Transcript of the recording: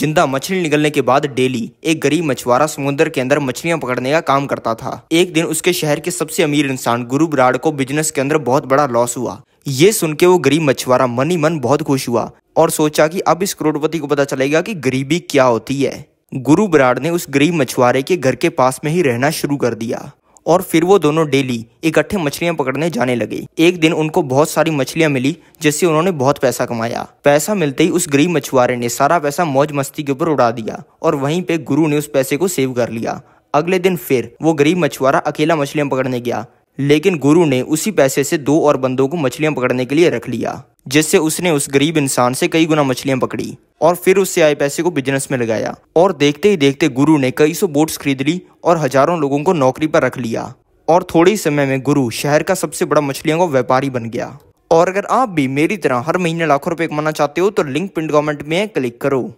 जिंदा मछली निकलने के बाद डेली एक गरीब मछुआरा समुद्र के अंदर मछलियां पकड़ने का काम करता था एक दिन उसके शहर के सबसे अमीर इंसान गुरु बराड़ को बिजनेस के अंदर बहुत बड़ा लॉस हुआ ये सुन के वो गरीब मछुआरा मन ही मन बहुत खुश हुआ और सोचा कि अब इस करोड़पति को पता चलेगा कि गरीबी क्या होती है गुरु बराड़ ने उस गरीब मछुआरे के घर के पास में ही रहना शुरू कर दिया और फिर वो दोनों डेली इकट्ठे मछलियां पकड़ने जाने लगे एक दिन उनको बहुत सारी मछलियां मिली जिससे उन्होंने बहुत पैसा कमाया पैसा मिलते ही उस गरीब मछुआरे ने सारा पैसा मौज मस्ती के ऊपर उड़ा दिया और वहीं पे गुरु ने उस पैसे को सेव कर लिया अगले दिन फिर वो गरीब मछुआरा अकेला मछलियां पकड़ने गया लेकिन गुरु ने उसी पैसे से दो और बंदों को मछलियां पकड़ने के लिए रख लिया जिससे उसने उस गरीब इंसान से कई गुना मछलियां पकड़ी और फिर उससे आए पैसे को बिजनेस में लगाया और देखते ही देखते गुरु ने कई सौ बोट्स खरीद ली और हजारों लोगों को नौकरी पर रख लिया और थोड़े ही समय में गुरु शहर का सबसे बड़ा मछलियों का व्यापारी बन गया और अगर आप भी मेरी तरह हर महीने लाखों रुपए कमाना चाहते हो तो लिंक पिंड गवर्नमेंट में क्लिक करो